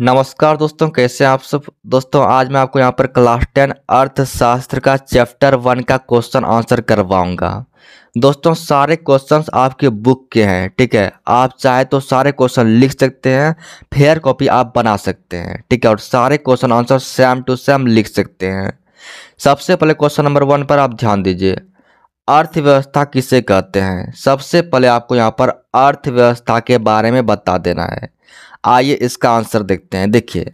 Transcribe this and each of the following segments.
नमस्कार दोस्तों कैसे आप सब दोस्तों आज मैं आपको यहाँ पर क्लास टेन अर्थशास्त्र का चैप्टर वन का क्वेश्चन आंसर करवाऊंगा दोस्तों सारे क्वेश्चंस आपके बुक के हैं ठीक है आप चाहे तो सारे क्वेश्चन लिख सकते हैं फेयर कॉपी आप बना सकते हैं ठीक है और सारे question answer same to same लिख सकते हैं सबसे पहले क्वेश्चन नंबर वन पर आप ध्यान दीजिए अर्थव्यवस्था किसे कहते हैं सबसे पहले आपको यहाँ पर अर्थव्यवस्था के बारे में बता देना है आइए इसका आंसर देखते हैं देखिए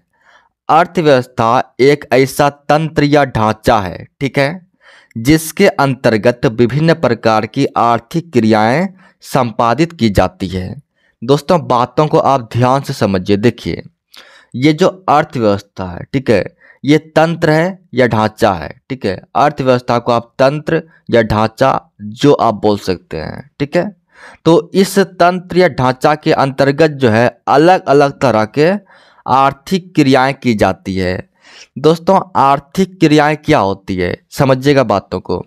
अर्थव्यवस्था एक ऐसा तंत्र या ढांचा है ठीक है जिसके अंतर्गत विभिन्न प्रकार की आर्थिक क्रियाएं संपादित की जाती है दोस्तों बातों को आप ध्यान से समझिए देखिए ये जो अर्थव्यवस्था है ठीक है ये तंत्र है या ढांचा है ठीक है अर्थव्यवस्था को आप तंत्र या ढांचा जो आप बोल सकते हैं ठीक है तो इस तंत्र या ढांचा के अंतर्गत जो है अलग अलग तरह के आर्थिक क्रियाएं की जाती है दोस्तों आर्थिक क्रियाएं क्या होती है समझिएगा बातों को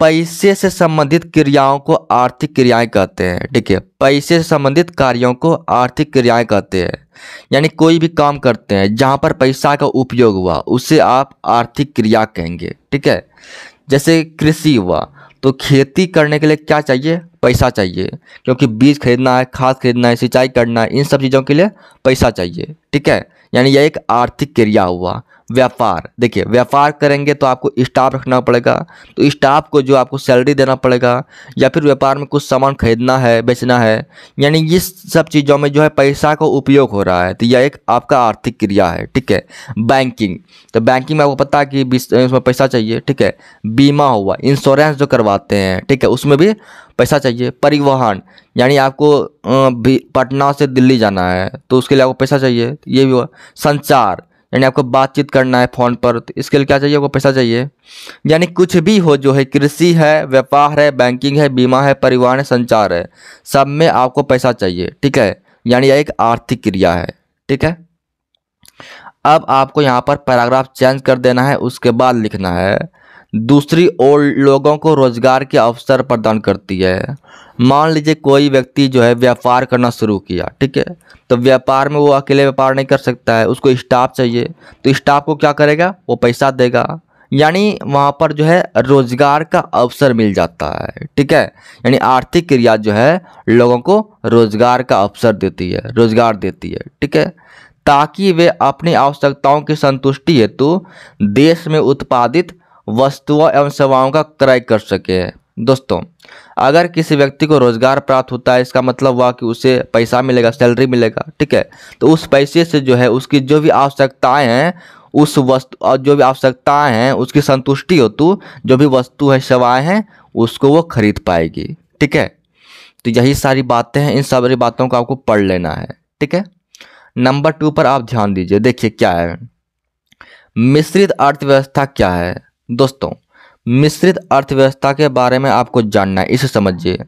पैसे से संबंधित क्रियाओं को आर्थिक क्रियाएं कहते हैं ठीक है पैसे से संबंधित कार्यों को आर्थिक क्रियाएं कहते हैं यानी कोई भी काम करते हैं जहाँ पर पैसा का उपयोग हुआ उसे आप आर्थिक क्रिया कहेंगे ठीक है जैसे कृषि हुआ तो खेती करने के लिए क्या चाहिए पैसा चाहिए क्योंकि बीज खरीदना है खाद खरीदना है सिंचाई करना है इन सब चीज़ों के लिए पैसा चाहिए ठीक है यानी यह एक आर्थिक क्रिया हुआ व्यापार देखिए व्यापार करेंगे तो आपको स्टाफ रखना पड़ेगा तो स्टाफ को जो आपको सैलरी देना पड़ेगा या फिर व्यापार में कुछ सामान खरीदना है बेचना है यानी ये सब चीज़ों में जो है पैसा का उपयोग हो रहा है तो यह एक आपका आर्थिक क्रिया है ठीक है बैंकिंग तो बैंकिंग में आपको पता है कि उसमें पैसा चाहिए ठीक है बीमा हुआ इंश्योरेंस जो करवाते हैं ठीक है उसमें भी पैसा चाहिए परिवहन यानी आपको पटना से दिल्ली जाना है तो उसके लिए आपको पैसा चाहिए ये भी हुआ संचार यानी आपको बातचीत करना है फ़ोन पर तो इसके लिए क्या चाहिए आपको पैसा चाहिए यानी कुछ भी हो जो है कृषि है व्यापार है बैंकिंग है बीमा है परिवहन है संचार है सब में आपको पैसा चाहिए ठीक है यानी एक आर्थिक क्रिया है ठीक है अब आपको यहाँ पर पैराग्राफ चेंज कर देना है उसके बाद लिखना है दूसरी ओर लोगों को रोजगार के अवसर प्रदान करती है मान लीजिए कोई व्यक्ति जो है व्यापार करना शुरू किया ठीक है तो व्यापार में वो अकेले व्यापार नहीं कर सकता है उसको स्टाफ चाहिए तो स्टाफ को क्या करेगा वो पैसा देगा यानी वहाँ पर जो है रोजगार का अवसर मिल जाता है ठीक है यानी आर्थिक क्रिया जो है लोगों को रोजगार का अवसर देती है रोजगार देती है ठीक है ताकि वे अपनी आवश्यकताओं की संतुष्टि हेतु देश में उत्पादित वस्तुओं एवं सेवाओं का क्रय कर सके दोस्तों अगर किसी व्यक्ति को रोज़गार प्राप्त होता है इसका मतलब हुआ कि उसे पैसा मिलेगा सैलरी मिलेगा ठीक है तो उस पैसे से जो है उसकी जो भी आवश्यकताएं हैं उस वस्तु और जो भी आवश्यकताएं हैं उसकी संतुष्टि हेतु जो भी वस्तु है सेवाएं हैं उसको वो खरीद पाएगी ठीक है तो यही सारी बातें हैं इन सारी बातों को आपको पढ़ लेना है ठीक है नंबर टू पर आप ध्यान दीजिए देखिए क्या है मिश्रित अर्थव्यवस्था क्या है दोस्तों मिश्रित अर्थव्यवस्था के बारे में आपको जानना है इसे समझिए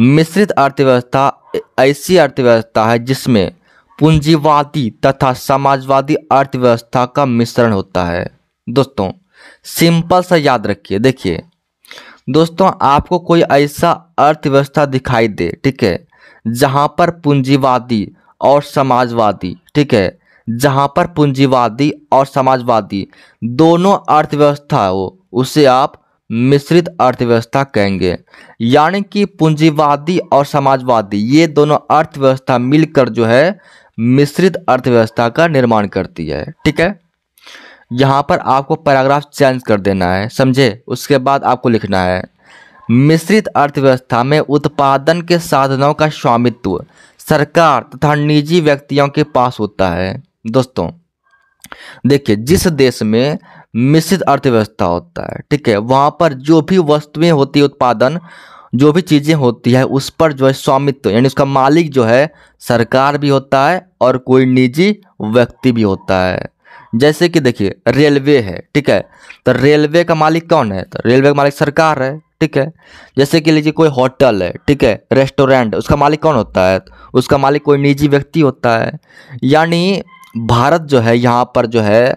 मिश्रित अर्थव्यवस्था ऐसी अर्थव्यवस्था है जिसमें पूंजीवादी तथा समाजवादी अर्थव्यवस्था का मिश्रण होता है दोस्तों सिंपल सा याद रखिए देखिए दोस्तों आपको कोई ऐसा अर्थव्यवस्था दिखाई दे ठीक है जहाँ पर पूंजीवादी और समाजवादी ठीक है जहाँ पर पूंजीवादी और समाजवादी दोनों अर्थव्यवस्था हो उसे आप मिश्रित अर्थव्यवस्था कहेंगे यानी कि पूंजीवादी और समाजवादी ये दोनों अर्थव्यवस्था मिलकर जो है मिश्रित अर्थव्यवस्था का निर्माण करती है ठीक है यहाँ पर आपको पैराग्राफ चेंज कर देना है समझे उसके बाद आपको लिखना है मिश्रित अर्थव्यवस्था में उत्पादन के साधनों का स्वामित्व सरकार तथा निजी व्यक्तियों के पास होता है दोस्तों देखिए जिस देश में मिश्रित अर्थव्यवस्था होता है ठीक है वहाँ पर जो भी वस्तुएं होती है उत्पादन जो भी चीज़ें होती है उस पर जो है स्वामित्व यानी उसका मालिक जो है सरकार भी होता है और कोई निजी व्यक्ति भी होता है जैसे कि देखिए रेलवे है ठीक है तो रेलवे का मालिक कौन है तो रेलवे का मालिक सरकार है ठीक है जैसे कि लीजिए कोई होटल है ठीक है रेस्टोरेंट उसका मालिक कौन होता है तो उसका मालिक कोई निजी व्यक्ति होता है यानी भारत जो है यहाँ पर जो है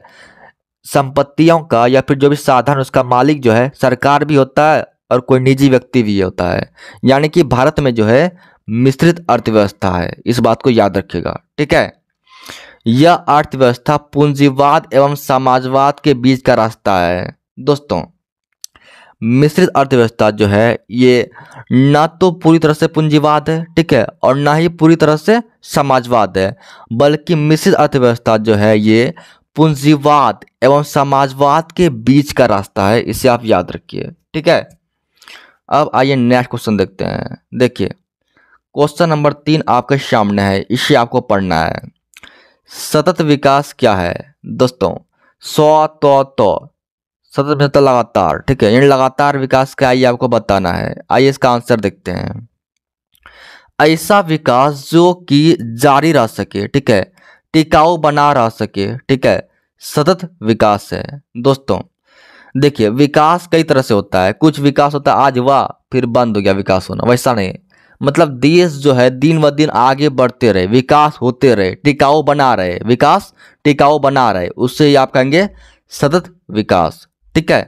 संपत्तियों का या फिर जो भी साधन उसका मालिक जो है सरकार भी होता है और कोई निजी व्यक्ति भी होता है यानी कि भारत में जो है मिश्रित अर्थव्यवस्था है इस बात को याद रखिएगा ठीक है यह अर्थव्यवस्था पूंजीवाद एवं समाजवाद के बीच का रास्ता है दोस्तों मिश्रित अर्थव्यवस्था जो है ये ना तो पूरी तरह से पूंजीवाद है ठीक है और ना ही पूरी तरह से समाजवाद है बल्कि मिश्रित अर्थव्यवस्था जो है ये पूंजीवाद एवं समाजवाद के बीच का रास्ता है इसे आप याद रखिए ठीक है अब आइए नेक्स्ट क्वेश्चन देखते हैं देखिए क्वेश्चन नंबर तीन आपके सामने है इसे आपको पढ़ना है सतत विकास क्या है दोस्तों सौ तो, तो सतत मिलता लगातार ठीक है यानी लगातार विकास क्या आइए आपको बताना है आइए इसका आंसर देखते हैं ऐसा विकास जो कि जारी रह सके ठीक है टिकाऊ बना रह सके ठीक है सतत विकास है दोस्तों देखिए विकास कई तरह से होता है कुछ विकास होता है आज हुआ फिर बंद हो गया विकास होना वैसा नहीं मतलब देश जो है दिन ब दिन आगे बढ़ते रहे विकास होते रहे टिकाऊ बना रहे विकास टिकाऊ बना रहे उससे आप कहेंगे सतत विकास ठीक है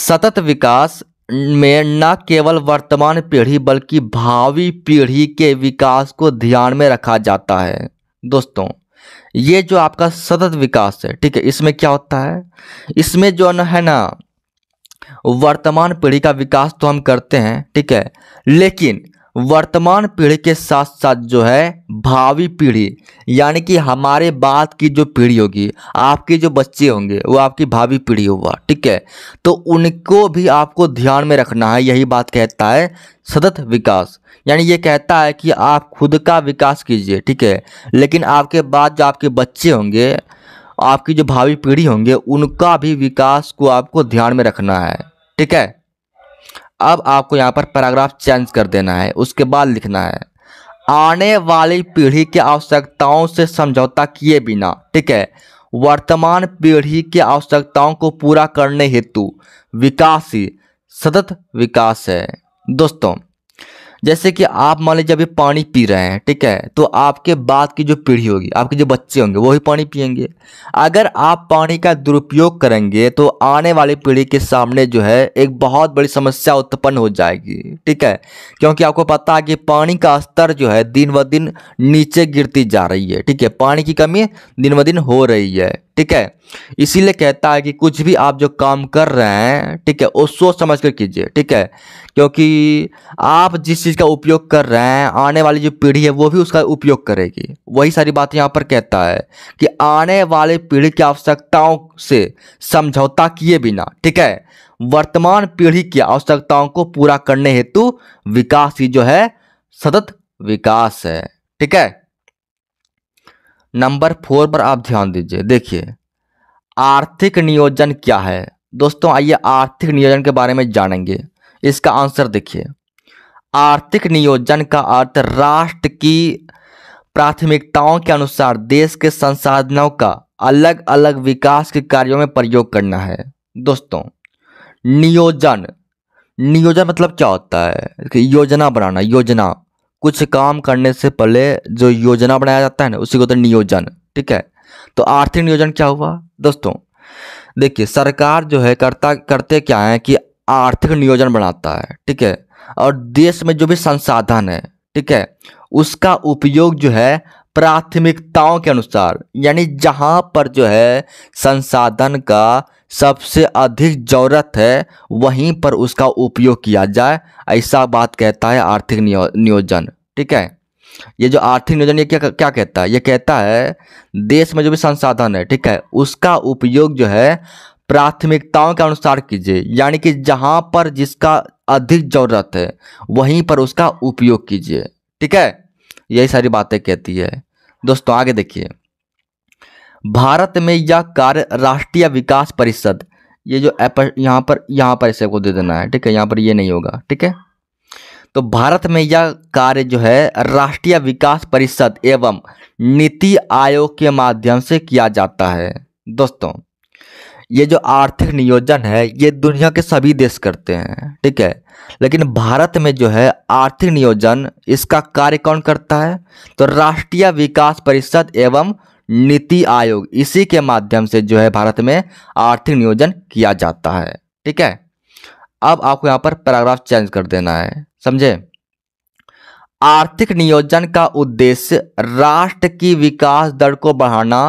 सतत विकास में न केवल वर्तमान पीढ़ी बल्कि भावी पीढ़ी के विकास को ध्यान में रखा जाता है दोस्तों ये जो आपका सतत विकास है ठीक है इसमें क्या होता है इसमें जो न है ना वर्तमान पीढ़ी का विकास तो हम करते हैं ठीक है लेकिन वर्तमान पीढ़ी के साथ साथ जो है भावी पीढ़ी यानी कि हमारे बाद की जो पीढ़ी होगी आपके जो बच्चे होंगे वो आपकी भावी पीढ़ी होगा ठीक है तो उनको भी आपको ध्यान में रखना है यही बात कहता है सतत विकास यानी ये कहता है कि आप खुद का विकास कीजिए ठीक है लेकिन आपके बाद जो आपके बच्चे होंगे आपकी जो भावी पीढ़ी होंगे उनका भी विकास को आपको ध्यान में रखना है ठीक है अब आपको यहाँ पर पैराग्राफ चेंज कर देना है उसके बाद लिखना है आने वाली पीढ़ी की आवश्यकताओं से समझौता किए बिना ठीक है वर्तमान पीढ़ी की आवश्यकताओं को पूरा करने हेतु विकास ही सतत विकास है दोस्तों जैसे कि आप मान लीजिए अभी पानी पी रहे हैं ठीक है तो आपके बाद की जो पीढ़ी होगी आपके जो बच्चे होंगे वही पानी पियेंगे अगर आप पानी का दुरुपयोग करेंगे तो आने वाली पीढ़ी के सामने जो है एक बहुत बड़ी समस्या उत्पन्न हो जाएगी ठीक है क्योंकि आपको पता है कि पानी का स्तर जो है दिन ब दिन नीचे गिरती जा रही है ठीक है पानी की कमी दिन ब दिन हो रही है ठीक है इसीलिए कहता है कि कुछ भी आप जो काम कर रहे हैं ठीक है वो सोच समझ कर कीजिए ठीक है क्योंकि आप जिस चीज़ का उपयोग कर रहे हैं आने वाली जो पीढ़ी है वो भी उसका उपयोग करेगी वही सारी बात यहाँ पर कहता है कि आने वाली पीढ़ी की आवश्यकताओं से समझौता किए बिना ठीक है वर्तमान पीढ़ी की आवश्यकताओं को पूरा करने हेतु विकास ही जो है सतत विकास है ठीक है नंबर फोर पर आप ध्यान दीजिए देखिए आर्थिक नियोजन क्या है दोस्तों आइए आर्थिक नियोजन के बारे में जानेंगे इसका आंसर देखिए आर्थिक नियोजन का अर्थ राष्ट्र की प्राथमिकताओं के अनुसार देश के संसाधनों का अलग अलग विकास के कार्यों में प्रयोग करना है दोस्तों नियोजन नियोजन मतलब क्या होता है योजना बनाना योजना कुछ काम करने से पहले जो योजना बनाया जाता है ना उसी को है नियोजन ठीक है तो आर्थिक नियोजन क्या हुआ दोस्तों देखिए सरकार जो है करता करते क्या है कि आर्थिक नियोजन बनाता है ठीक है और देश में जो भी संसाधन है ठीक है उसका उपयोग जो है प्राथमिकताओं के अनुसार यानी जहाँ पर जो है संसाधन का सबसे अधिक ज़रूरत है वहीं पर उसका उपयोग किया जाए ऐसा बात कहता है आर्थिक नियो, नियोजन ठीक है ये जो आर्थिक नियोजन ये क्या क्या कहता है ये कहता है देश में जो भी संसाधन है ठीक है उसका उपयोग जो है प्राथमिकताओं के अनुसार कीजिए यानी कि जहाँ पर जिसका अधिक जरूरत है वहीं पर उसका उपयोग कीजिए ठीक है यही सारी बातें कहती है दोस्तों आगे देखिए भारत में यह कार्य राष्ट्रीय विकास परिषद ये जो यहाँ पर यहाँ पर इसे को दे देना है ठीक है यहाँ पर ये नहीं होगा ठीक है तो भारत में यह कार्य जो है राष्ट्रीय विकास परिषद एवं नीति आयोग के माध्यम से किया जाता है दोस्तों ये जो आर्थिक नियोजन है ये दुनिया के सभी देश करते हैं ठीक है लेकिन भारत में जो है आर्थिक नियोजन इसका कार्य कौन करता है तो राष्ट्रीय विकास परिषद एवं नीति आयोग इसी के माध्यम से जो है भारत में आर्थिक नियोजन किया जाता है ठीक है अब आपको यहाँ पर पैराग्राफ चेंज कर देना है समझे आर्थिक नियोजन का उद्देश्य राष्ट्र की विकास दर को बढ़ाना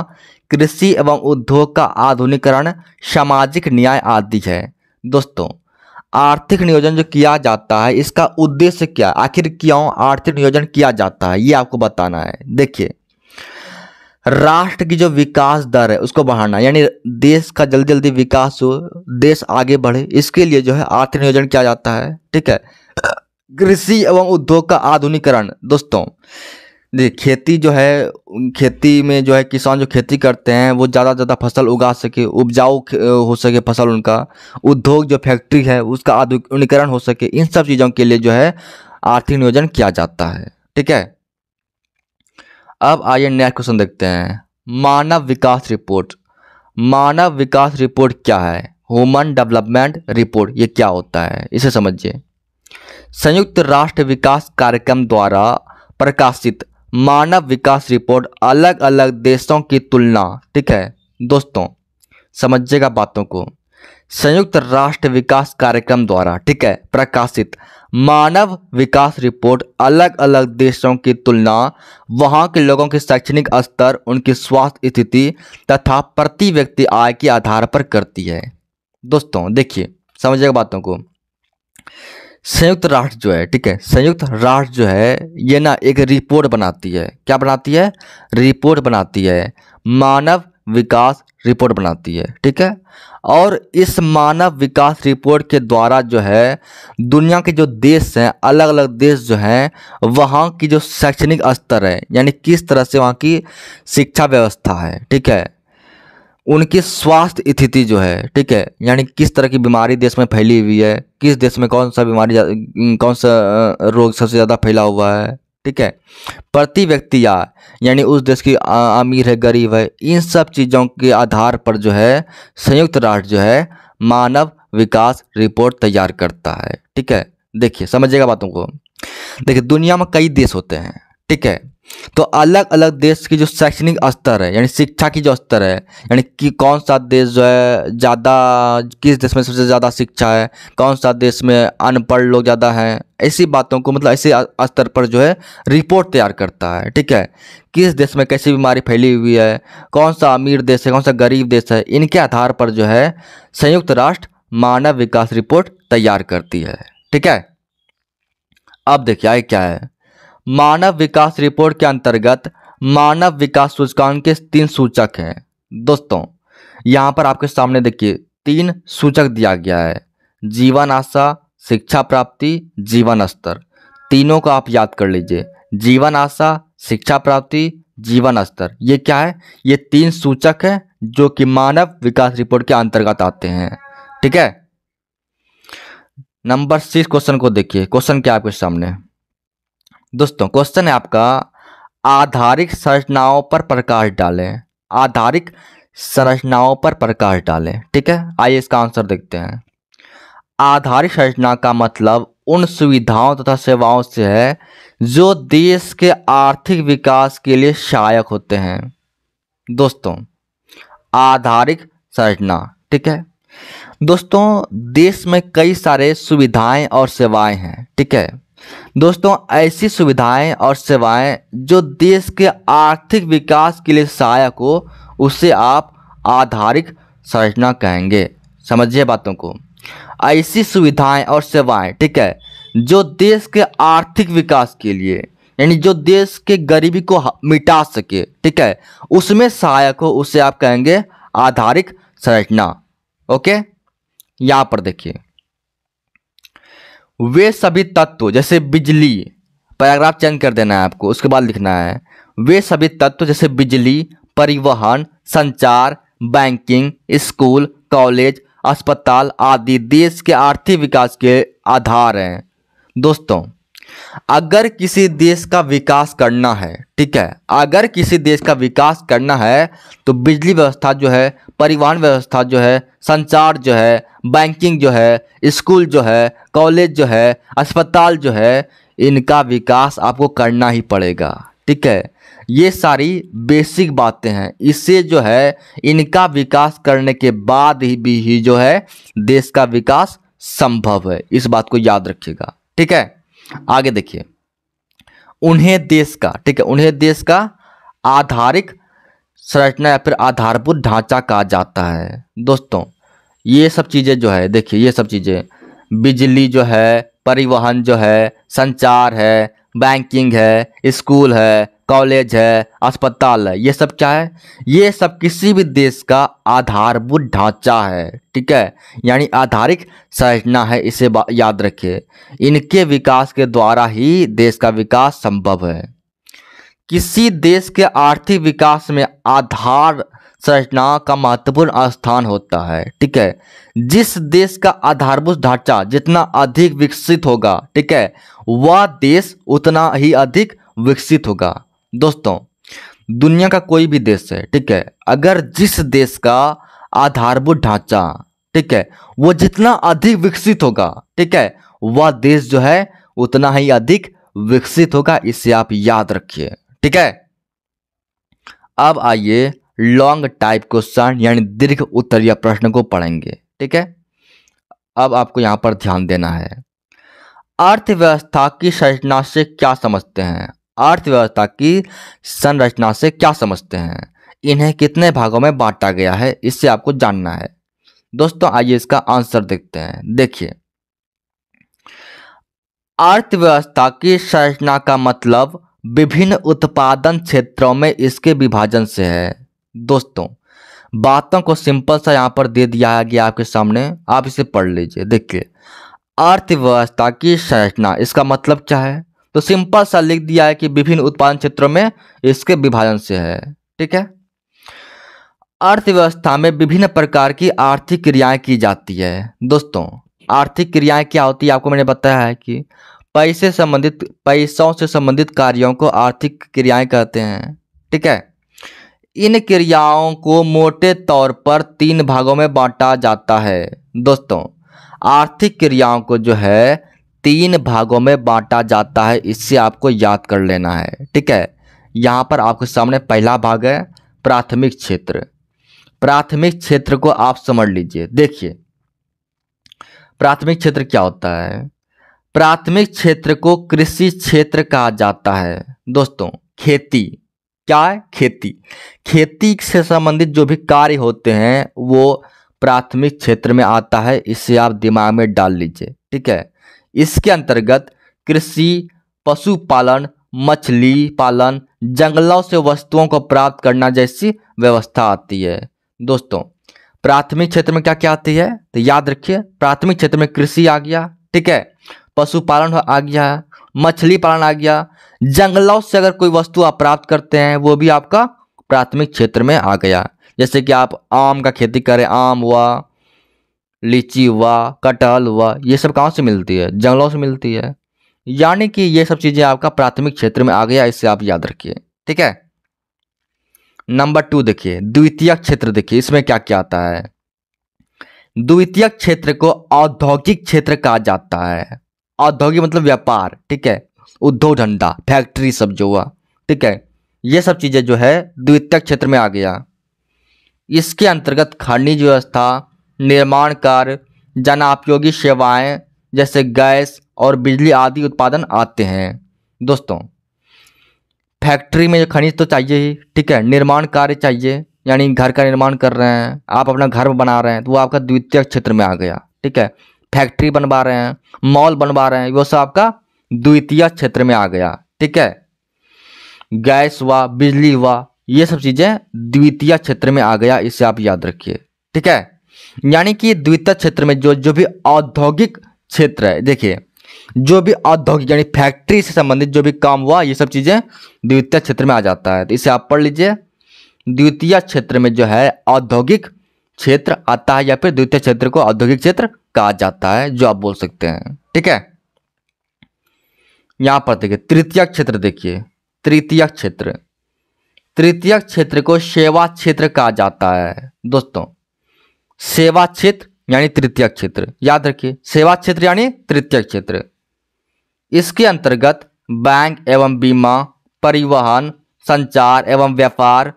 कृषि एवं उद्योग का आधुनिकरण सामाजिक न्याय आदि है दोस्तों आर्थिक नियोजन जो किया जाता है इसका उद्देश्य क्या आखिर क्यों आर्थिक नियोजन किया जाता है ये आपको बताना है देखिए राष्ट्र की जो विकास दर है उसको बढ़ाना यानी देश का जल्दी जल्दी विकास हो देश आगे बढ़े इसके लिए जो है आर्थिक नियोजन किया जाता है ठीक है कृषि एवं उद्योग का आधुनिकरण दोस्तों देखिए खेती जो है खेती में जो है किसान जो खेती करते हैं वो ज़्यादा से ज़्यादा फसल उगा सके उपजाऊ हो सके फसल उनका उद्योग जो फैक्ट्री है उसका आधुनिकरण हो सके इन सब चीज़ों के लिए जो है आर्थिक नियोजन किया जाता है ठीक है अब आइए नया क्वेश्चन देखते हैं मानव विकास रिपोर्ट मानव विकास रिपोर्ट क्या है ह्यूमन डेवलपमेंट रिपोर्ट ये क्या होता है इसे समझिए संयुक्त राष्ट्र विकास कार्यक्रम द्वारा प्रकाशित मानव विकास रिपोर्ट अलग अलग देशों की तुलना ठीक है दोस्तों समझिएगा बातों को संयुक्त राष्ट्र विकास कार्यक्रम द्वारा ठीक है प्रकाशित मानव विकास रिपोर्ट अलग अलग देशों की तुलना वहां के लोगों के शैक्षणिक स्तर उनकी स्वास्थ्य स्थिति तथा प्रति व्यक्ति आय के आधार पर करती है दोस्तों देखिए समझिएगा बातों को संयुक्त राष्ट्र जो है ठीक है संयुक्त राष्ट्र जो है ये ना एक रिपोर्ट बनाती है क्या बनाती है रिपोर्ट बनाती है मानव विकास रिपोर्ट बनाती है ठीक है और इस मानव विकास रिपोर्ट के द्वारा जो है दुनिया के जो देश हैं अलग अलग देश जो हैं वहाँ की जो शैक्षणिक स्तर है यानी किस तरह से वहाँ की शिक्षा व्यवस्था है ठीक है उनकी स्वास्थ्य स्थिति जो है ठीक है यानी किस तरह की बीमारी देश में फैली हुई है किस देश में कौन सा बीमारी कौन सा रोग सबसे ज़्यादा फैला हुआ है ठीक है प्रति व्यक्ति या यानी उस देश की अमीर है गरीब है इन सब चीज़ों के आधार पर जो है संयुक्त राष्ट्र जो है मानव विकास रिपोर्ट तैयार करता है ठीक है देखिए समझिएगा बातों को देखिए दुनिया में कई देश होते हैं ठीक है तो अलग अलग देश की जो शैक्षणिक स्तर है यानी शिक्षा की जो स्तर है यानी कि कौन सा देश जो है ज़्यादा किस देश में सबसे ज़्यादा शिक्षा है कौन सा देश में अनपढ़ लोग ज़्यादा हैं ऐसी बातों को मतलब ऐसे स्तर पर जो है रिपोर्ट तैयार करता है ठीक है किस देश में कैसी बीमारी फैली हुई है कौन सा अमीर देश है कौन सा गरीब देश है इनके आधार पर जो है संयुक्त राष्ट्र मानव विकास रिपोर्ट तैयार करती है ठीक है अब देखिए क्या है मानव विकास रिपोर्ट के अंतर्गत मानव विकास सूचकांक के तीन सूचक हैं दोस्तों यहाँ पर आपके सामने देखिए तीन सूचक दिया गया है जीवन आशा शिक्षा प्राप्ति जीवन स्तर तीनों को आप याद कर लीजिए जीवन आशा शिक्षा प्राप्ति जीवन स्तर ये क्या है ये तीन सूचक हैं जो कि मानव विकास रिपोर्ट के अंतर्गत आते हैं ठीक है नंबर सिक्स क्वेश्चन को देखिए क्वेश्चन क्या आपके सामने है दोस्तों क्वेश्चन है आपका आधारिक संरचनाओं पर प्रकाश डालें आधारिक संरचनाओं पर प्रकाश डालें ठीक है आइए इसका आंसर देखते हैं आधारिक संरचना का मतलब उन सुविधाओं तथा सेवाओं से है जो देश के आर्थिक विकास के लिए सहायक होते हैं दोस्तों आधारिक संरचना ठीक है दोस्तों देश में कई सारे सुविधाएं और सेवाएं हैं ठीक है दोस्तों ऐसी सुविधाएं और सेवाएं जो देश के आर्थिक विकास के लिए सहायक हो उसे आप आधारिक संरचना कहेंगे समझिए बातों को ऐसी सुविधाएं और सेवाएं ठीक है जो देश के आर्थिक विकास के लिए यानी जो देश के गरीबी को मिटा सके ठीक है उसमें सहायक हो उसे आप कहेंगे आधारिक संरचना ओके यहाँ पर देखिए वे सभी तत्व जैसे बिजली पैराग्राफ चेंज कर देना है आपको उसके बाद लिखना है वे सभी तत्व जैसे बिजली परिवहन संचार बैंकिंग स्कूल कॉलेज अस्पताल आदि देश के आर्थिक विकास के आधार हैं दोस्तों अगर किसी देश का विकास करना है ठीक है अगर किसी देश का विकास करना है तो बिजली व्यवस्था जो है परिवहन व्यवस्था जो है संचार जो है बैंकिंग जो है स्कूल जो है कॉलेज जो है अस्पताल जो है इनका विकास आपको करना ही पड़ेगा ठीक है ये सारी बेसिक बातें हैं इससे जो है इनका विकास करने के बाद ही भी ही जो है देश का विकास संभव है इस बात को याद रखिएगा ठीक है आगे देखिए उन्हें देश का ठीक है उन्हें देश का आधारिक संरचना या फिर आधारभूत ढांचा कहा जाता है दोस्तों ये सब चीज़ें जो है देखिए ये सब चीज़ें बिजली जो है परिवहन जो है संचार है बैंकिंग है स्कूल है कॉलेज है अस्पताल है ये सब क्या है ये सब किसी भी देश का आधारभूत ढांचा है ठीक है यानी आधारिक संरचना है इसे याद रखिए इनके विकास के द्वारा ही देश का विकास संभव है किसी देश के आर्थिक विकास में आधार संरचना का महत्वपूर्ण स्थान होता है ठीक है जिस देश का आधारभूत ढांचा जितना अधिक विकसित होगा ठीक है वह देश उतना ही अधिक विकसित होगा दोस्तों दुनिया का कोई भी देश है ठीक है अगर जिस देश का आधारभूत ढांचा ठीक है वो जितना अधिक विकसित होगा ठीक है वह देश जो है उतना ही अधिक विकसित होगा इसे आप याद रखिए ठीक है अब आइए लॉन्ग टाइप क्वेश्चन यानी दीर्घ उत्तरीय प्रश्न को पढ़ेंगे ठीक है अब आपको यहां पर ध्यान देना है अर्थव्यवस्था की संरचना से क्या समझते हैं अर्थव्यवस्था की संरचना से क्या समझते हैं इन्हें कितने भागों में बांटा गया है इससे आपको जानना है दोस्तों आइए इसका आंसर देखते हैं देखिए अर्थव्यवस्था की संरचना का मतलब विभिन्न उत्पादन क्षेत्रों में इसके विभाजन से है दोस्तों बातों को सिंपल सा यहाँ पर दे दिया गया आपके सामने आप इसे पढ़ लीजिए देखिए अर्थव्यवस्था की संरचना इसका मतलब क्या है तो सिंपल सा लिख दिया है कि विभिन्न उत्पादन क्षेत्रों में इसके विभाजन से है ठीक है अर्थव्यवस्था में विभिन्न प्रकार की आर्थिक क्रियाएं की जाती है दोस्तों आर्थिक क्रियाएं क्या होती है आपको मैंने बताया है कि पैसे संबंधित पैसों से संबंधित कार्यों को आर्थिक क्रियाएं कहते हैं ठीक है इन क्रियाओं को मोटे तौर पर तीन भागों में बांटा जाता है दोस्तों आर्थिक क्रियाओं को जो है तीन भागों में बांटा जाता है इससे आपको याद कर लेना है ठीक है यहाँ पर आपके सामने पहला भाग है प्राथमिक क्षेत्र प्राथमिक क्षेत्र को आप समझ लीजिए देखिए प्राथमिक क्षेत्र क्या होता है प्राथमिक क्षेत्र को कृषि क्षेत्र कहा जाता है दोस्तों खेती क्या है खेती खेती से संबंधित जो भी कार्य होते हैं वो प्राथमिक क्षेत्र में आता है इसे आप दिमाग में डाल लीजिए ठीक है इसके अंतर्गत कृषि पशुपालन मछली पालन जंगलों से वस्तुओं को प्राप्त करना जैसी व्यवस्था आती है दोस्तों प्राथमिक क्षेत्र में क्या क्या आती है तो याद रखिए प्राथमिक क्षेत्र में कृषि आ गया ठीक है पशुपालन आ गया मछली पालन आ गया जंगलों से अगर कोई वस्तु आप प्राप्त करते हैं वो भी आपका प्राथमिक क्षेत्र में आ गया जैसे कि आप आम का खेती करें आम हुआ लीची हुआ कटहल हुआ ये सब कहाँ से मिलती है जंगलों से मिलती है यानी कि ये सब चीज़ें आपका प्राथमिक क्षेत्र में आ गया इसे आप याद रखिए ठीक है नंबर टू देखिए द्वितीय क्षेत्र देखिए इसमें क्या क्या आता है द्वितीय क्षेत्र को औद्योगिक क्षेत्र कहा जाता है औद्योगिक मतलब व्यापार ठीक है उद्योग धंधा फैक्ट्री सब जो हुआ ठीक है ये सब चीज़ें जो है द्वितीय क्षेत्र में आ गया इसके अंतर्गत खनिज व्यवस्था निर्माण कार्य जनोपयोगी सेवाएं जैसे गैस और बिजली आदि उत्पादन आते हैं दोस्तों फैक्ट्री में जो खनिज तो चाहिए ही ठीक है निर्माण कार्य चाहिए यानी घर का निर्माण कर रहे हैं आप अपना घर बना रहे हैं तो वो आपका द्वितीय क्षेत्र में आ गया ठीक है फैक्ट्री बनवा रहे हैं मॉल बनवा रहे हैं वो सब आपका द्वितीय क्षेत्र में आ गया ठीक है गैस हुआ बिजली हुआ ये सब चीज़ें द्वितीय क्षेत्र में आ गया इसे आप याद रखिए ठीक है यानी कि द्वितीय क्षेत्र में जो जो भी औद्योगिक क्षेत्र है देखिए जो भी औद्योगिक यानी फैक्ट्री से संबंधित जो भी काम हुआ ये सब चीज़ें द्वितीय क्षेत्र में आ जाता है तो इसे आप पढ़ लीजिए द्वितीय क्षेत्र में जो है औद्योगिक क्षेत्र आता है या फिर द्वितीय क्षेत्र को औद्योगिक क्षेत्र कहा जाता है जो आप बोल सकते हैं ठीक है यहाँ पर देखिए तृतीय क्षेत्र देखिए तृतीय क्षेत्र तृतीय क्षेत्र को सेवा क्षेत्र कहा जाता है दोस्तों सेवा क्षेत्र यानी तृतीय क्षेत्र याद रखिए सेवा क्षेत्र यानी तृतीय क्षेत्र इसके अंतर्गत बैंक एवं बीमा परिवहन संचार एवं व्यापार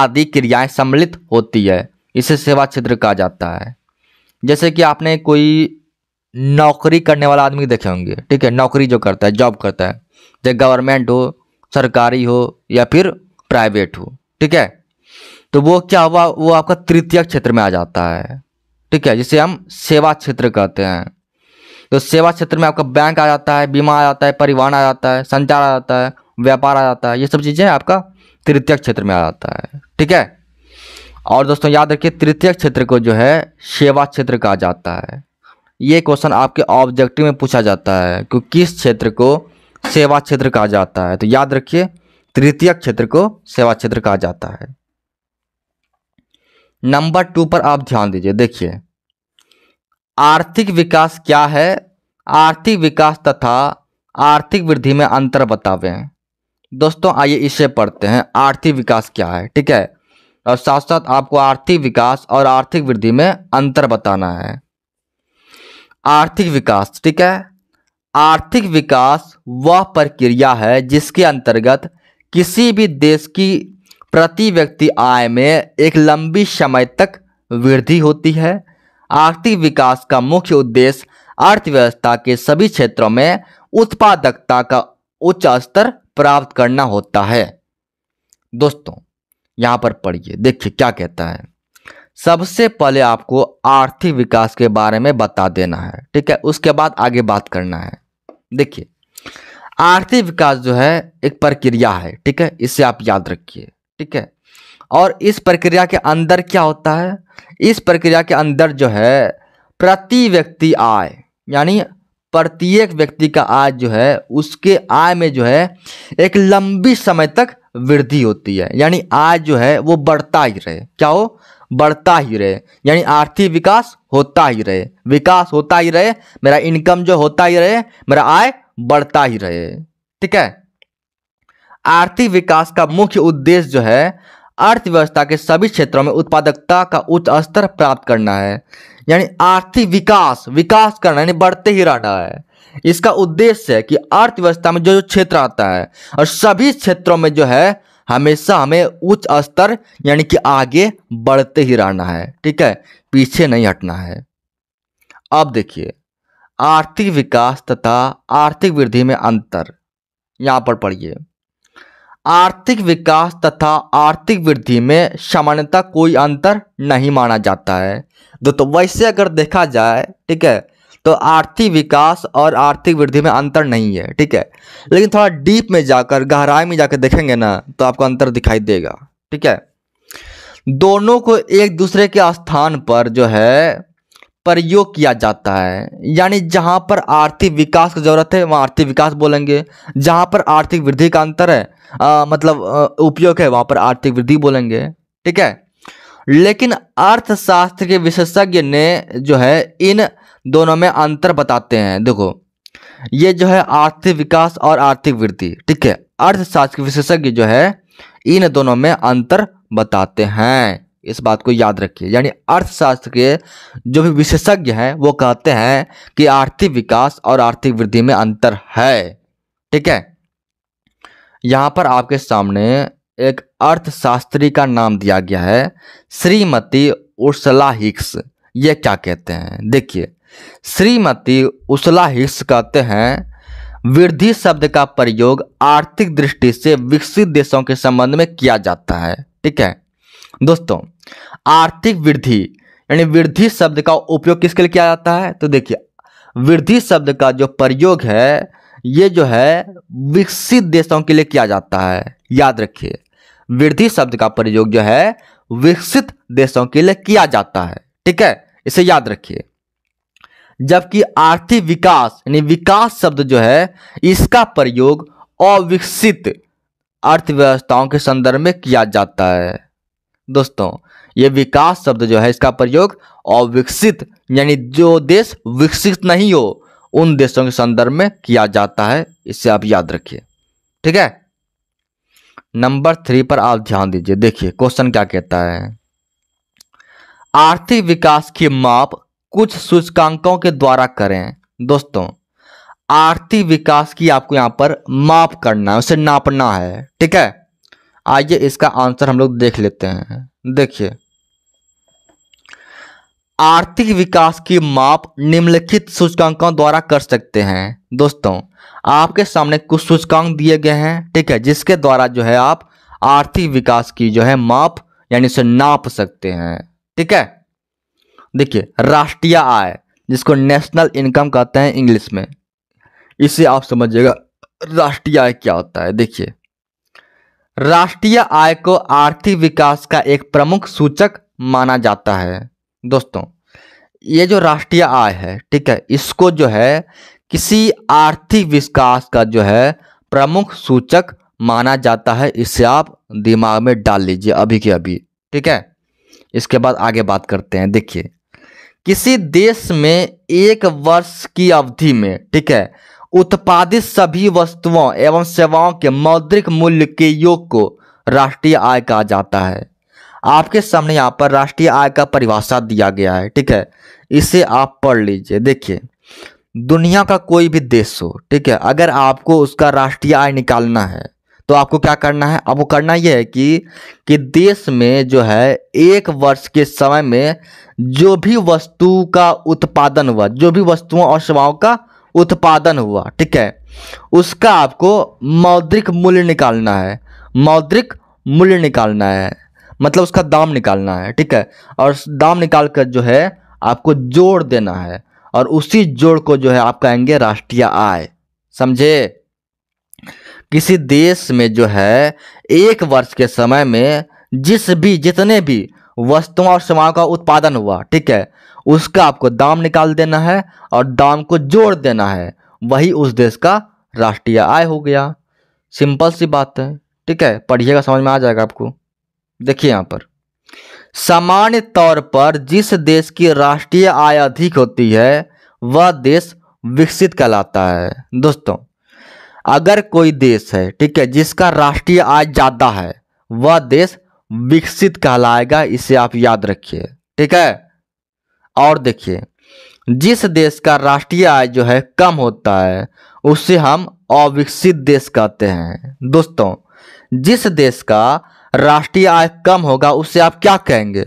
आदि क्रियाएं सम्मिलित होती है इसे सेवा क्षेत्र कहा जाता है जैसे कि आपने कोई नौकरी करने वाला आदमी देखे होंगे ठीक है नौकरी जो करता है जॉब करता है चाहे गवर्नमेंट हो सरकारी हो या फिर प्राइवेट हो ठीक है तो वो क्या हुआ वो आपका तृतीय क्षेत्र में आ जाता है ठीक है जिसे हम सेवा क्षेत्र कहते हैं तो सेवा क्षेत्र में आपका बैंक आ जाता है बीमा आ जाता है परिवहन आ जाता है संचार आ जाता है व्यापार आ जाता है ये सब चीज़ें आपका तृतीय क्षेत्र में आ जाता है ठीक है और दोस्तों याद रखिए तृतीय क्षेत्र को जो है सेवा क्षेत्र कहा जाता है ये क्वेश्चन आपके ऑब्जेक्टिव में पूछा जाता है कि किस क्षेत्र को सेवा क्षेत्र कहा जाता है तो याद रखिए तृतीय क्षेत्र को सेवा क्षेत्र कहा जाता है नंबर टू पर आप ध्यान दीजिए देखिए आर्थिक विकास क्या है आर्थिक विकास तथा आर्थिक वृद्धि में अंतर बतावे दोस्तों आइए इसे पढ़ते हैं आर्थिक विकास क्या है ठीक है और साथ साथ आपको आर्थिक विकास और आर्थिक वृद्धि में अंतर बताना है आर्थिक विकास ठीक है आर्थिक विकास वह प्रक्रिया है जिसके अंतर्गत किसी भी देश की प्रति व्यक्ति आय में एक लंबी समय तक वृद्धि होती है आर्थिक विकास का मुख्य उद्देश्य अर्थव्यवस्था के सभी क्षेत्रों में उत्पादकता का उच्च स्तर प्राप्त करना होता है दोस्तों यहाँ पर पढ़िए देखिए क्या कहता है सबसे पहले आपको आर्थिक विकास के बारे में बता देना है ठीक है उसके बाद आगे बात करना है देखिए आर्थिक विकास जो है एक प्रक्रिया है ठीक है इसे आप याद रखिए ठीक है और इस प्रक्रिया के अंदर क्या होता है इस प्रक्रिया के अंदर जो है प्रति व्यक्ति आय यानी प्रत्येक व्यक्ति का आय जो है उसके आय में जो है एक लंबी समय तक वृद्धि होती है यानी आय जो है वो बढ़ता ही रहे क्या हो बढ़ता ही रहे यानी आर्थिक विकास होता ही रहे विकास होता ही रहे मेरा इनकम जो होता ही रहे मेरा आय बढ़ता ही रहे ठीक है आर्थिक विकास का मुख्य उद्देश्य जो है अर्थव्यवस्था के सभी क्षेत्रों में उत्पादकता का उच्च स्तर प्राप्त करना है यानी आर्थिक विकास विकास करना यानी बढ़ते ही रहना है इसका उद्देश्य है कि अर्थव्यवस्था में जो जो क्षेत्र आता है और सभी क्षेत्रों में जो है हमेशा हमें उच्च स्तर यानी कि आगे बढ़ते ही रहना है ठीक है पीछे नहीं हटना है अब देखिए आर्थिक विकास तथा आर्थिक वृद्धि में अंतर यहाँ पर पढ़िए आर्थिक विकास तथा आर्थिक वृद्धि में सामान्यता कोई अंतर नहीं माना जाता है दोस्तों तो वैसे अगर देखा जाए ठीक है तो आर्थिक विकास और आर्थिक वृद्धि में अंतर नहीं है ठीक है लेकिन थोड़ा डीप में जाकर गहराई में जाकर देखेंगे ना तो आपको अंतर दिखाई देगा ठीक है दोनों को एक दूसरे के स्थान पर जो है प्रयोग किया जाता है यानी जहाँ पर आर्थिक विकास की ज़रूरत है वहाँ आर्थिक विकास बोलेंगे जहाँ पर आर्थिक वृद्धि का अंतर है आ, मतलब उपयोग है वहाँ पर आर्थिक वृद्धि बोलेंगे ठीक है लेकिन अर्थशास्त्र के विशेषज्ञ ने जो है इन दोनों में अंतर बताते हैं देखो ये जो है आर्थिक विकास और आर्थिक वृद्धि ठीक है अर्थशास्त्र के विशेषज्ञ जो है इन दोनों में अंतर बताते हैं इस बात को याद रखिए यानी अर्थशास्त्र के जो भी विशेषज्ञ हैं वो कहते हैं कि आर्थिक विकास और आर्थिक वृद्धि में अंतर है ठीक है यहाँ पर आपके सामने एक अर्थशास्त्री का नाम दिया गया है श्रीमती उर्सला हिक्स ये क्या कहते हैं देखिए श्रीमती उर्सला हिक्स कहते हैं वृद्धि शब्द का प्रयोग आर्थिक दृष्टि से विकसित देशों के संबंध में किया जाता है ठीक है दोस्तों आर्थिक वृद्धि यानी वृद्धि शब्द का उपयोग किसके लिए किया जाता है तो देखिए वृद्धि शब्द का जो प्रयोग है ये जो है विकसित देशों के लिए किया जाता है याद रखिए वृद्धि शब्द का प्रयोग जो है विकसित देशों के लिए किया जाता है ठीक है इसे याद रखिए जबकि आर्थिक विकास यानी विकास शब्द जो है इसका प्रयोग अविकसित अर्थव्यवस्थाओं के संदर्भ में किया जाता है दोस्तों ये विकास शब्द जो है इसका प्रयोग अविकसित यानी जो देश विकसित नहीं हो उन देशों के संदर्भ में किया जाता है इसे आप याद रखिए ठीक है नंबर थ्री पर आप ध्यान दीजिए देखिए क्वेश्चन क्या कहता है आर्थिक विकास की माप कुछ सूचकांकों के द्वारा करें दोस्तों आर्थिक विकास की आपको यहां पर माप करना है उसे नापना है ठीक है आइए इसका आंसर हम लोग देख लेते हैं देखिए आर्थिक विकास की माप निम्नलिखित सूचकांकों द्वारा कर सकते हैं दोस्तों आपके सामने कुछ सूचकांक दिए गए हैं ठीक है जिसके द्वारा जो है आप आर्थिक विकास की जो है माप यानी से नाप सकते हैं ठीक है देखिए राष्ट्रीय आय जिसको नेशनल इनकम कहते हैं इंग्लिश में इसे आप समझिएगा राष्ट्रीय आय क्या होता है देखिए राष्ट्रीय आय को आर्थिक विकास का एक प्रमुख सूचक माना जाता है दोस्तों ये जो राष्ट्रीय आय है ठीक है इसको जो है किसी आर्थिक विकास का जो है प्रमुख सूचक माना जाता है इसे आप दिमाग में डाल लीजिए अभी के अभी ठीक है इसके बाद आगे बात करते हैं देखिए किसी देश में एक वर्ष की अवधि में ठीक है उत्पादित सभी वस्तुओं एवं सेवाओं के मौद्रिक मूल्य के योग को राष्ट्रीय आय कहा जाता है आपके सामने यहाँ पर राष्ट्रीय आय का परिभाषा दिया गया है ठीक है इसे आप पढ़ लीजिए देखिए दुनिया का कोई भी देश हो ठीक है अगर आपको उसका राष्ट्रीय आय निकालना है तो आपको क्या करना है आपको करना यह है कि कि देश में जो है एक वर्ष के समय में जो भी वस्तु का उत्पादन हुआ जो भी वस्तुओं और सेवाओं का उत्पादन हुआ ठीक है उसका आपको मौद्रिक मूल्य निकालना है मौद्रिक मूल्य निकालना है मतलब उसका दाम निकालना है ठीक है और दाम निकाल कर जो है आपको जोड़ देना है और उसी जोड़ को जो है आप कहेंगे राष्ट्रीय आय समझे किसी देश में जो है एक वर्ष के समय में जिस भी जितने भी वस्तुओं और सेवाओं का उत्पादन हुआ ठीक है उसका आपको दाम निकाल देना है और दाम को जोड़ देना है वही उस देश का राष्ट्रीय आय हो गया सिंपल सी बात है ठीक है पढ़िएगा समझ में आ जाएगा आपको देखिए यहाँ पर सामान्य तौर पर जिस देश की राष्ट्रीय आय अधिक होती है वह देश विकसित कहलाता है दोस्तों अगर कोई देश है ठीक है जिसका राष्ट्रीय आय ज़्यादा है वह देश विकसित कहलाएगा इसे आप याद रखिए ठीक है और देखिए जिस देश का राष्ट्रीय आय जो है कम होता है उसे हम अविकसित देश कहते हैं दोस्तों जिस देश का राष्ट्रीय आय कम होगा उसे आप क्या कहेंगे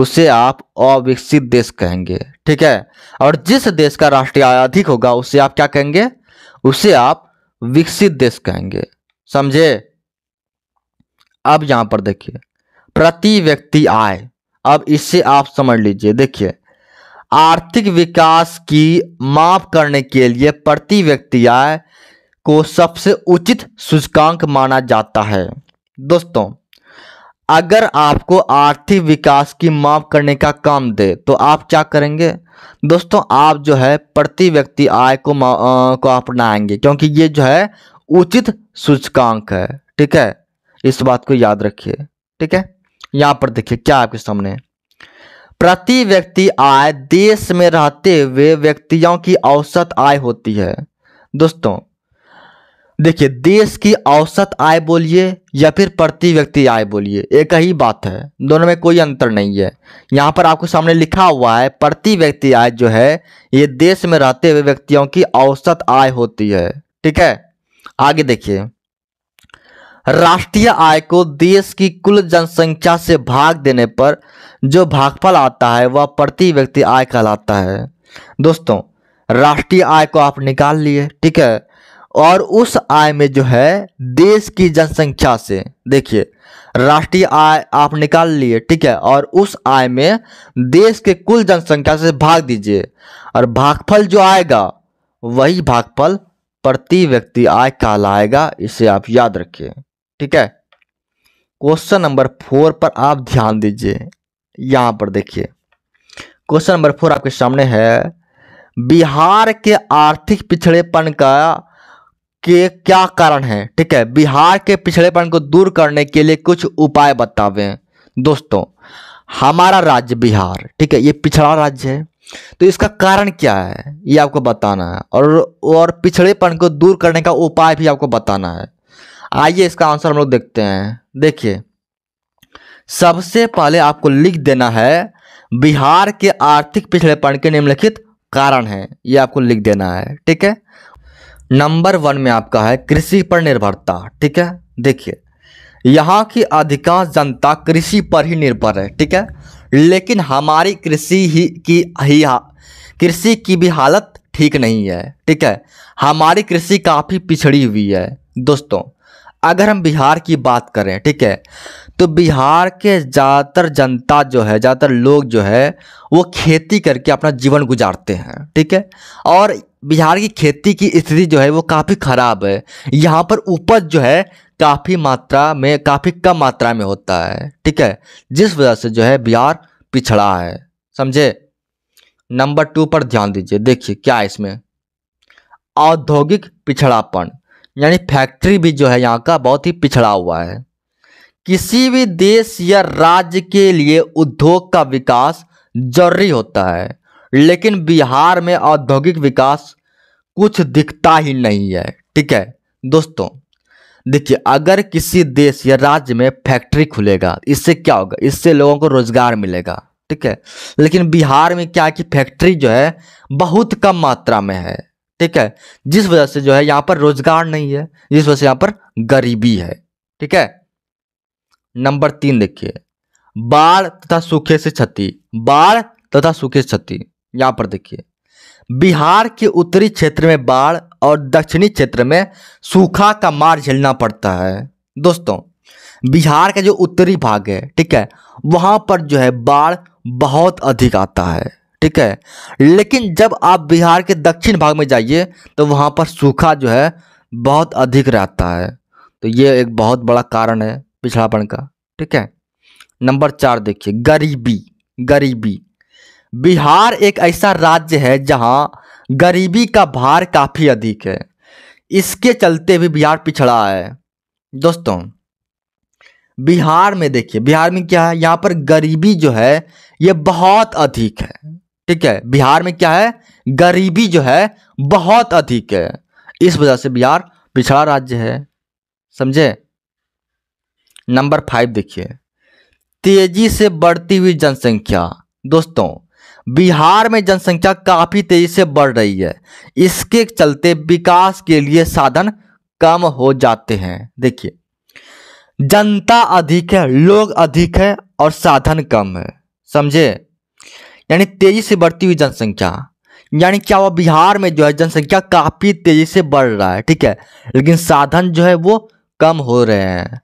उसे आप अविकसित देश कहेंगे ठीक है और जिस देश का राष्ट्रीय आय अधिक होगा उसे आप क्या कहेंगे उसे आप विकसित देश कहेंगे समझे अब यहां पर देखिए प्रति व्यक्ति आय अब इससे आप समझ लीजिए देखिए आर्थिक विकास की माप करने के लिए प्रति व्यक्ति आय को सबसे उचित सूचकांक माना जाता है दोस्तों अगर आपको आर्थिक विकास की माप करने का काम दे तो आप क्या करेंगे दोस्तों आप जो है प्रति व्यक्ति आय को आ, को अपनाएंगे क्योंकि ये जो है उचित सूचकांक है ठीक है इस बात को याद रखिए ठीक है यहां पर देखिए क्या आपके सामने प्रति व्यक्ति आय देश में रहते हुए व्यक्तियों की औसत आय होती है दोस्तों देखिए देश की औसत आय बोलिए या फिर प्रति व्यक्ति आय बोलिए एक ही बात है दोनों में कोई अंतर नहीं है यहाँ पर आपको सामने लिखा हुआ है प्रति व्यक्ति आय जो है ये देश में रहते हुए व्यक्तियों की औसत आय होती है ठीक है आगे देखिए राष्ट्रीय आय को देश की कुल जनसंख्या से भाग देने पर जो भागफल आता है वह प्रति व्यक्ति आय कहलाता है दोस्तों राष्ट्रीय आय को आप निकाल लिए ठीक है और उस आय में जो है देश की जनसंख्या से देखिए राष्ट्रीय आय आप निकाल लिए ठीक है और उस आय में देश के कुल जनसंख्या से भाग दीजिए और भागफल जो आएगा वही भागफल प्रति व्यक्ति आय कहलाएगा इसे आप याद रखिए ठीक है क्वेश्चन नंबर फोर पर आप ध्यान दीजिए यहां पर देखिए क्वेश्चन नंबर फोर आपके सामने है बिहार के आर्थिक पिछड़ेपन का के क्या कारण है ठीक है बिहार के पिछड़ेपन को दूर करने के लिए कुछ उपाय बतावें दोस्तों हमारा राज्य बिहार ठीक है ये पिछड़ा राज्य है तो इसका कारण क्या है ये आपको बताना है और और पिछड़ेपन को दूर करने का उपाय भी आपको बताना है आइए इसका आंसर हम लोग देखते हैं देखिए सबसे पहले आपको लिख देना है बिहार के आर्थिक पिछड़ेपन के निम्नलिखित कारण हैं ये आपको लिख देना है ठीक है नंबर वन में आपका है कृषि पर निर्भरता ठीक है देखिए यहाँ की अधिकांश जनता कृषि पर ही निर्भर है ठीक है लेकिन हमारी कृषि ही की ही कृषि की भी हालत ठीक नहीं है ठीक है हमारी कृषि काफ़ी पिछड़ी हुई है दोस्तों अगर हम बिहार की बात करें ठीक है तो बिहार के ज़्यादातर जनता जो है ज़्यादातर लोग जो है वो खेती करके अपना जीवन गुजारते हैं ठीक है और बिहार की खेती की स्थिति जो है वो काफ़ी ख़राब है यहाँ पर उपज जो है काफ़ी मात्रा में काफ़ी कम मात्रा में होता है ठीक है जिस वजह से जो है बिहार पिछड़ा है समझे नंबर टू पर ध्यान दीजिए देखिए क्या है इसमें औद्योगिक पिछड़ापन यानी फैक्ट्री भी जो है यहाँ का बहुत ही पिछड़ा हुआ है किसी भी देश या राज्य के लिए उद्योग का विकास जरूरी होता है लेकिन बिहार में औद्योगिक विकास कुछ दिखता ही नहीं है ठीक है दोस्तों देखिए अगर किसी देश या राज्य में फैक्ट्री खुलेगा इससे क्या होगा इससे लोगों को रोजगार मिलेगा ठीक है लेकिन बिहार में क्या है कि फैक्ट्री जो है बहुत कम मात्रा में है ठीक है जिस वजह से जो है यहां पर रोजगार नहीं है जिस वजह से यहां पर गरीबी है ठीक है नंबर तीन देखिए बाढ़ तथा सूखे से क्षति बाढ़ तथा सूखे से क्षति यहां पर देखिए बिहार के उत्तरी क्षेत्र में बाढ़ और दक्षिणी क्षेत्र में सूखा का मार झेलना पड़ता है दोस्तों बिहार का जो उत्तरी भाग है ठीक है वहां पर जो है बाढ़ बहुत अधिक आता है ठीक है लेकिन जब आप बिहार के दक्षिण भाग में जाइए तो वहाँ पर सूखा जो है बहुत अधिक रहता है तो ये एक बहुत बड़ा कारण है पिछड़ापन का ठीक है नंबर चार देखिए गरीबी गरीबी बिहार एक ऐसा राज्य है जहाँ गरीबी का भार काफ़ी अधिक है इसके चलते भी बिहार पिछड़ा है दोस्तों बिहार में देखिए बिहार में क्या है यहाँ पर गरीबी जो है ये बहुत अधिक है ठीक है बिहार में क्या है गरीबी जो है बहुत अधिक है इस वजह से बिहार पिछड़ा राज्य है समझे नंबर फाइव देखिए तेजी से बढ़ती हुई जनसंख्या दोस्तों बिहार में जनसंख्या काफ़ी तेजी से बढ़ रही है इसके चलते विकास के लिए साधन कम हो जाते हैं देखिए जनता अधिक है लोग अधिक है और साधन कम है समझे यानी तेजी से बढ़ती हुई जनसंख्या यानी क्या हुआ बिहार में जो है जनसंख्या काफ़ी तेज़ी से बढ़ रहा है ठीक है लेकिन साधन जो है वो कम हो रहे हैं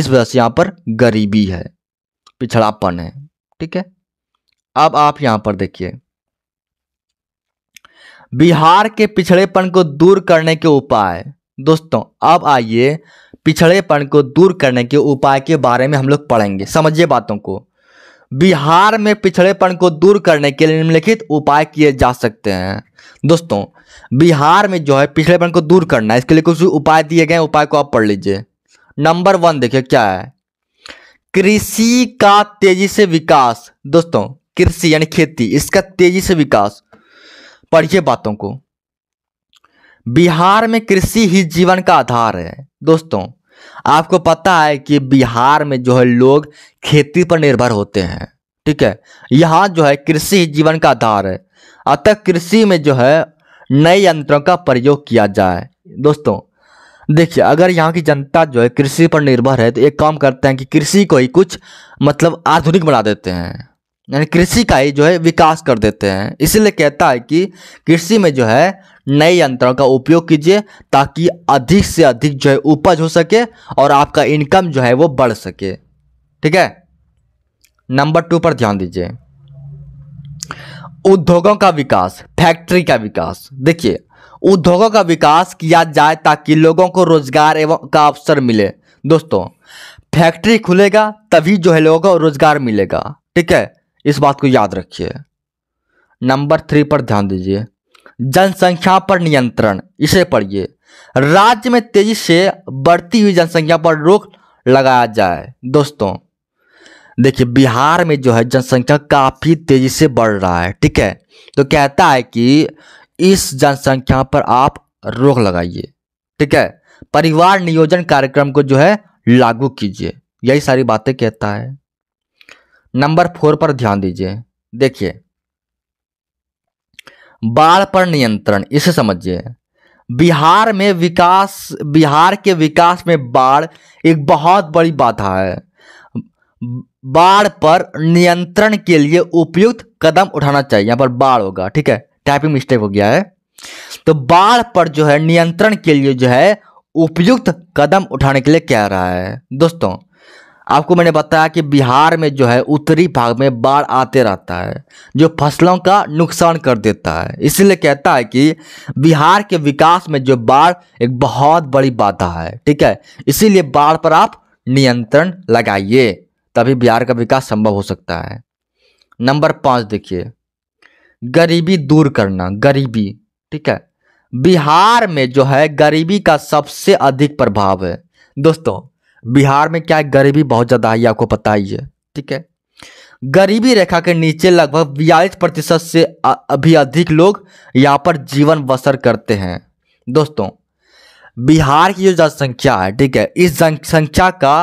इस वजह से यहाँ पर गरीबी है पिछड़ापन है ठीक है अब आप यहाँ पर देखिए बिहार के पिछड़ेपन को दूर करने के उपाय दोस्तों अब आइए पिछड़ेपन को दूर करने के उपाय के बारे में हम लोग पढ़ेंगे समझिए बातों को बिहार में पिछड़ेपन को दूर करने के लिए निम्नलिखित उपाय किए जा सकते हैं दोस्तों बिहार में जो है पिछड़ेपन को दूर करना है इसके लिए कुछ उपाय दिए गए उपाय को आप पढ़ लीजिए नंबर वन देखिए क्या है कृषि का तेजी से विकास दोस्तों कृषि यानी खेती इसका तेजी से विकास पढ़िए बातों को बिहार में कृषि ही जीवन का आधार है दोस्तों आपको पता है कि बिहार में जो है लोग खेती पर निर्भर होते हैं ठीक है यहाँ जो है कृषि ही जीवन का आधार है अतः कृषि में जो है नए यंत्रों का प्रयोग किया जाए दोस्तों देखिए अगर यहाँ की जनता जो है कृषि पर निर्भर है तो एक काम करते हैं कि कृषि को ही कुछ मतलब आधुनिक बना देते हैं यानी कृषि का ही जो है विकास कर देते हैं इसलिए कहता है कि कृषि में जो है नए यंत्रों का उपयोग कीजिए ताकि अधिक से अधिक जो है उपज हो सके और आपका इनकम जो है वो बढ़ सके ठीक है नंबर टू पर ध्यान दीजिए उद्योगों का विकास फैक्ट्री का विकास देखिए उद्योगों का विकास किया जाए ताकि लोगों को रोजगार एवं का अवसर मिले दोस्तों फैक्ट्री खुलेगा तभी जो है लोगों को रोजगार मिलेगा ठीक है इस बात को याद रखिए नंबर थ्री पर ध्यान दीजिए जनसंख्या पर नियंत्रण इसे पढ़िए राज्य में तेजी से बढ़ती हुई जनसंख्या पर रोक लगाया जाए दोस्तों देखिए बिहार में जो है जनसंख्या काफ़ी तेज़ी से बढ़ रहा है ठीक है तो कहता है कि इस जनसंख्या पर आप रोक लगाइए ठीक है परिवार नियोजन कार्यक्रम को जो है लागू कीजिए यही सारी बातें कहता है नंबर फोर पर ध्यान दीजिए देखिए बाढ़ पर नियंत्रण इसे समझिए बिहार में विकास बिहार के विकास में बाढ़ एक बहुत बड़ी बाधा है बाढ़ पर नियंत्रण के लिए उपयुक्त कदम उठाना चाहिए यहाँ पर बाढ़ होगा ठीक है टाइपिंग मिस्टेक हो गया है तो बाढ़ पर जो है नियंत्रण के लिए जो है उपयुक्त कदम उठाने के लिए कह रहा है दोस्तों आपको मैंने बताया कि बिहार में जो है उत्तरी भाग में बाढ़ आते रहता है जो फसलों का नुकसान कर देता है इसलिए कहता है कि बिहार के विकास में जो बाढ़ एक बहुत बड़ी बाधा है ठीक है इसीलिए बाढ़ पर आप नियंत्रण लगाइए तभी बिहार का विकास संभव हो सकता है नंबर पाँच देखिए गरीबी दूर करना गरीबी ठीक है बिहार में जो है गरीबी का सबसे अधिक प्रभाव है दोस्तों बिहार में क्या है गरीबी बहुत ज़्यादा है ये आपको पता ही है ठीक है गरीबी रेखा के नीचे लगभग बयालीस प्रतिशत से अभी अधिक लोग यहाँ पर जीवन बसर करते हैं दोस्तों बिहार की जो जनसंख्या है ठीक है इस जनसंख्या का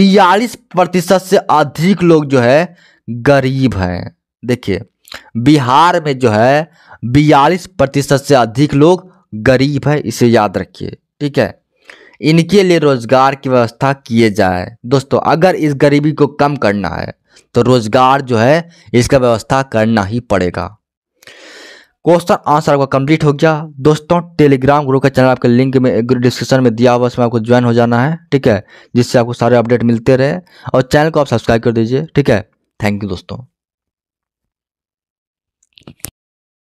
बयालीस प्रतिशत से अधिक लोग जो है गरीब हैं देखिए बिहार में जो है बयालीस प्रतिशत से अधिक लोग गरीब है इसे याद रखिए ठीक है इनके लिए रोजगार की व्यवस्था किए जाए दोस्तों अगर इस गरीबी को कम करना है तो रोजगार जो है इसका व्यवस्था करना ही पड़ेगा क्वेश्चन आंसर आपका कंप्लीट हो गया दोस्तों टेलीग्राम ग्रुप का चैनल आपके लिंक में डिस्क्रिप्शन में दिया हुआ उसमें आपको ज्वाइन हो जाना है ठीक है जिससे आपको सारे अपडेट मिलते रहे और चैनल को आप सब्सक्राइब कर दीजिए ठीक है थैंक यू दोस्तों